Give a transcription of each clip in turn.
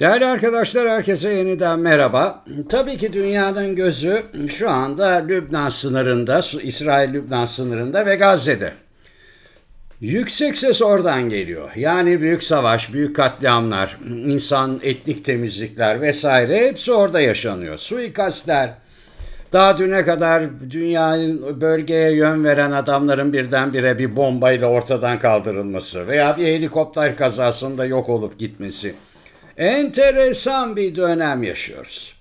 Değerli arkadaşlar herkese yeniden merhaba. Tabii ki dünyanın gözü şu anda Lübnan sınırında, İsrail-Lübnan sınırında ve Gazze'de. Yüksek ses oradan geliyor. Yani büyük savaş, büyük katliamlar, insan etnik temizlikler vesaire hepsi orada yaşanıyor. Suikastler, daha düne kadar dünyanın bölgeye yön veren adamların birdenbire bir bombayla ortadan kaldırılması veya bir helikopter kazasında yok olup gitmesi enteresan bir dönem yaşıyoruz.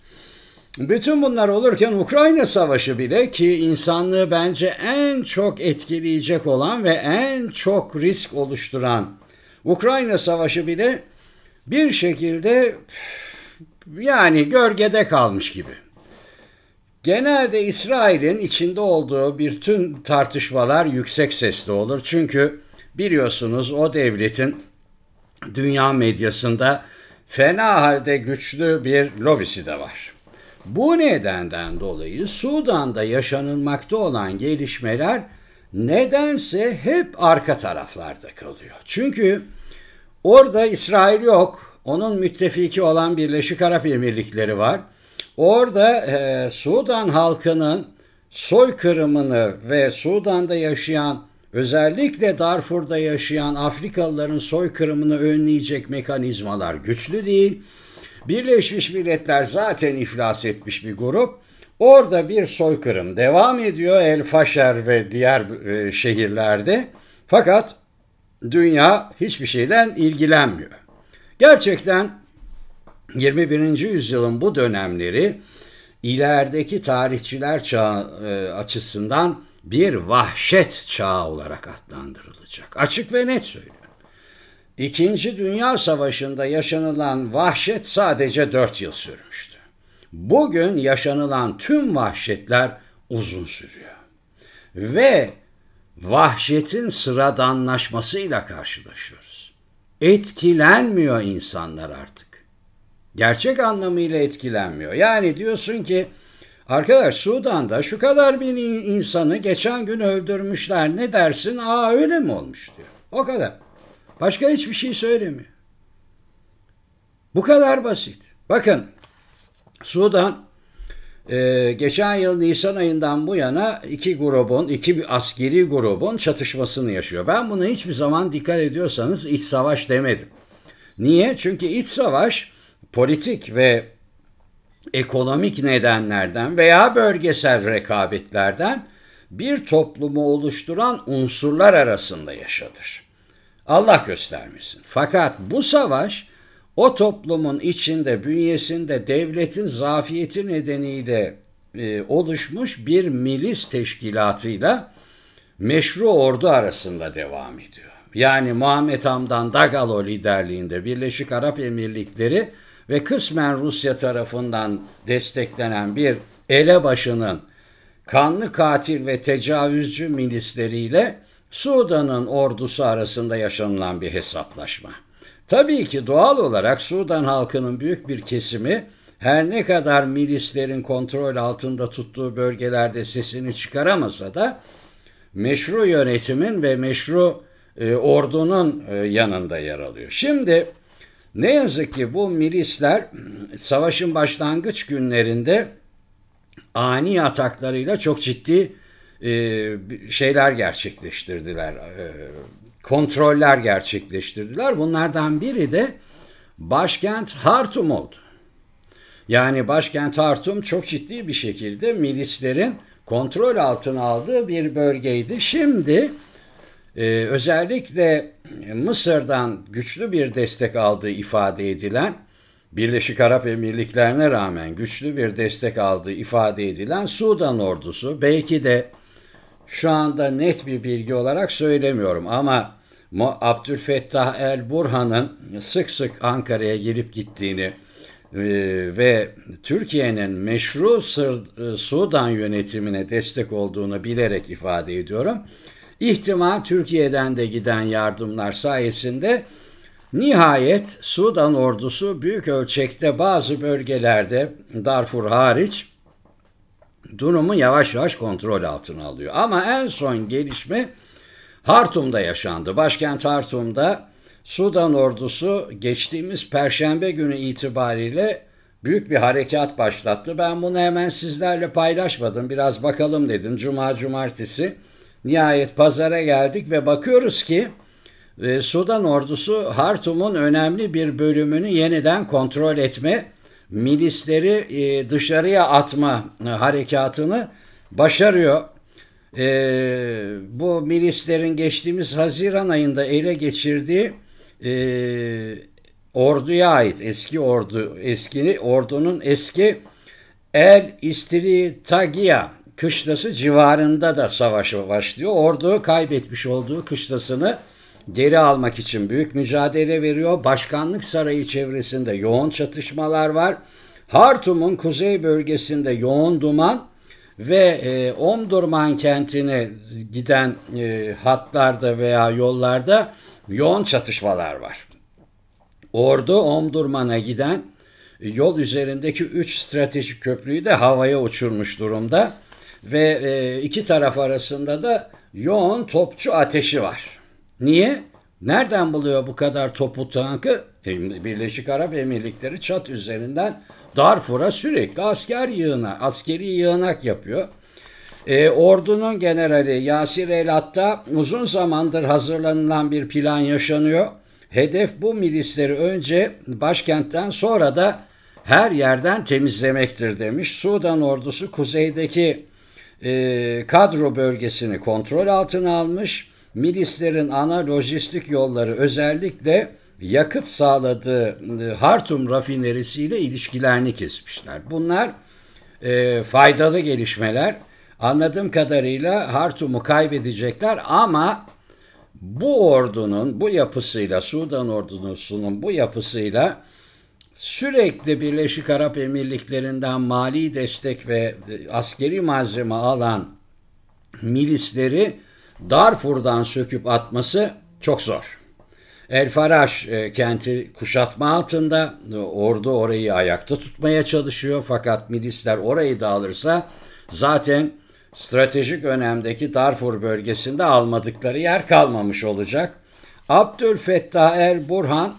Bütün bunlar olurken Ukrayna Savaşı bile ki insanlığı bence en çok etkileyecek olan ve en çok risk oluşturan Ukrayna Savaşı bile bir şekilde yani gölgede kalmış gibi. Genelde İsrail'in içinde olduğu bütün tartışmalar yüksek sesli olur. Çünkü biliyorsunuz o devletin dünya medyasında fena halde güçlü bir lobisi de var. Bu nedenden dolayı Sudan'da yaşanılmakta olan gelişmeler nedense hep arka taraflarda kalıyor. Çünkü orada İsrail yok. Onun müttefiki olan Birleşik Arap Emirlikleri var. Orada e, Sudan halkının soykırımını ve Sudan'da yaşayan Özellikle Darfur'da yaşayan Afrikalıların soykırımını önleyecek mekanizmalar güçlü değil. Birleşmiş Milletler zaten iflas etmiş bir grup. Orada bir soykırım devam ediyor El Faşer ve diğer e, şehirlerde. Fakat dünya hiçbir şeyden ilgilenmiyor. Gerçekten 21. yüzyılın bu dönemleri ilerideki tarihçiler çağı e, açısından bir vahşet çağı olarak adlandırılacak. Açık ve net söylüyorum. İkinci Dünya Savaşı'nda yaşanılan vahşet sadece dört yıl sürmüştü. Bugün yaşanılan tüm vahşetler uzun sürüyor. Ve vahşetin sıradanlaşmasıyla karşılaşıyoruz. Etkilenmiyor insanlar artık. Gerçek anlamıyla etkilenmiyor. Yani diyorsun ki Arkadaş Sudan'da şu kadar bin insanı geçen gün öldürmüşler ne dersin? Aa öyle mi olmuş diyor. O kadar. Başka hiçbir şey söylemiyor. Bu kadar basit. Bakın Sudan e, geçen yıl Nisan ayından bu yana iki grubun, iki askeri grubun çatışmasını yaşıyor. Ben bunu hiçbir zaman dikkat ediyorsanız iç savaş demedim. Niye? Çünkü iç savaş politik ve ekonomik nedenlerden veya bölgesel rekabetlerden bir toplumu oluşturan unsurlar arasında yaşadır. Allah göstermesin. Fakat bu savaş o toplumun içinde, bünyesinde devletin zafiyeti nedeniyle e, oluşmuş bir milis teşkilatıyla meşru ordu arasında devam ediyor. Yani Muhammed Hamdan Dagalo liderliğinde Birleşik Arap Emirlikleri ve kısmen Rusya tarafından desteklenen bir elebaşının kanlı katil ve tecavüzcü milisleriyle Sudan'ın ordusu arasında yaşanılan bir hesaplaşma. Tabii ki doğal olarak Sudan halkının büyük bir kesimi her ne kadar milislerin kontrol altında tuttuğu bölgelerde sesini çıkaramasa da meşru yönetimin ve meşru e, ordunun e, yanında yer alıyor. Şimdi ne yazık ki bu milisler savaşın başlangıç günlerinde ani ataklarıyla çok ciddi e, şeyler gerçekleştirdiler. E, kontroller gerçekleştirdiler. Bunlardan biri de başkent Hartum oldu. Yani başkent Hartum çok ciddi bir şekilde milislerin kontrol altına aldığı bir bölgeydi. Şimdi ee, özellikle Mısır'dan güçlü bir destek aldığı ifade edilen, Birleşik Arap Emirliklerine rağmen güçlü bir destek aldığı ifade edilen Sudan ordusu belki de şu anda net bir bilgi olarak söylemiyorum ama Abdülfettah El Burhan'ın sık sık Ankara'ya gelip gittiğini e, ve Türkiye'nin meşru e, Sudan yönetimine destek olduğunu bilerek ifade ediyorum. İhtimal Türkiye'den de giden yardımlar sayesinde nihayet Sudan ordusu büyük ölçekte bazı bölgelerde Darfur hariç durumu yavaş yavaş kontrol altına alıyor. Ama en son gelişme Hartum'da yaşandı. Başkent Hartum'da Sudan ordusu geçtiğimiz perşembe günü itibariyle büyük bir harekat başlattı. Ben bunu hemen sizlerle paylaşmadım. Biraz bakalım dedim. Cuma cumartesi Nihayet pazara geldik ve bakıyoruz ki e, Sudan ordusu Hartum'un önemli bir bölümünü yeniden kontrol etme, milisleri e, dışarıya atma e, harekatını başarıyor. bu milislerin geçtiğimiz Haziran ayında ele geçirdiği orduya ait eski ordu, eski ordunun eski El İstiri Tagia kışlası civarında da savaş başlıyor. Ordu kaybetmiş olduğu kışlasını geri almak için büyük mücadele veriyor. Başkanlık sarayı çevresinde yoğun çatışmalar var. Hartum'un kuzey bölgesinde yoğun duman ve e, Omdurman kentine giden e, hatlarda veya yollarda yoğun çatışmalar var. Ordu Omdurman'a giden yol üzerindeki 3 stratejik köprüyü de havaya uçurmuş durumda ve e, iki taraf arasında da yoğun topçu ateşi var. Niye? Nereden buluyor bu kadar topu tankı? Birleşik Arap Emirlikleri çat üzerinden Darfur'a sürekli asker yığına, askeri yığınak yapıyor. E, ordunun generali Yasir Elat'ta uzun zamandır hazırlanılan bir plan yaşanıyor. Hedef bu milisleri önce başkentten sonra da her yerden temizlemektir demiş. Sudan ordusu kuzeydeki e, kadro bölgesini kontrol altına almış. Milislerin ana lojistik yolları özellikle yakıt sağladığı e, Hartum rafinerisiyle ilişkilerini kesmişler. Bunlar e, faydalı gelişmeler. Anladığım kadarıyla Hartum'u kaybedecekler ama bu ordunun bu yapısıyla Sudan ordusunun bu yapısıyla sürekli Birleşik Arap Emirlikleri'nden mali destek ve askeri malzeme alan milisleri Darfur'dan söküp atması çok zor. El Faraj e, kenti kuşatma altında. E, ordu orayı ayakta tutmaya çalışıyor fakat milisler orayı da alırsa zaten stratejik önemdeki Darfur bölgesinde almadıkları yer kalmamış olacak. Abdülfettah El Burhan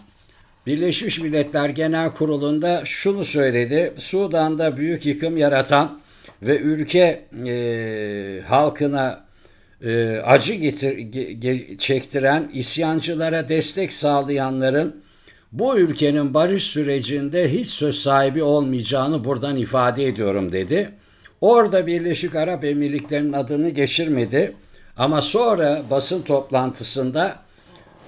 Birleşmiş Milletler Genel Kurulu'nda şunu söyledi. Sudan'da büyük yıkım yaratan ve ülke e, halkına e, acı getir, ge, çektiren isyancılara destek sağlayanların bu ülkenin barış sürecinde hiç söz sahibi olmayacağını buradan ifade ediyorum dedi. Orada Birleşik Arap Emirlikleri'nin adını geçirmedi ama sonra basın toplantısında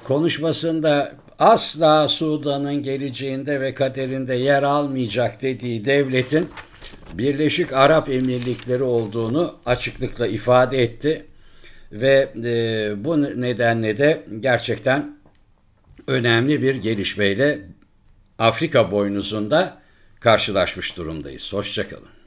konuşmasında asla Sudan'ın geleceğinde ve kaderinde yer almayacak dediği devletin Birleşik Arap Emirlikleri olduğunu açıklıkla ifade etti ve e, bu nedenle de gerçekten önemli bir gelişmeyle Afrika boynuzunda karşılaşmış durumdayız. Hoşçakalın.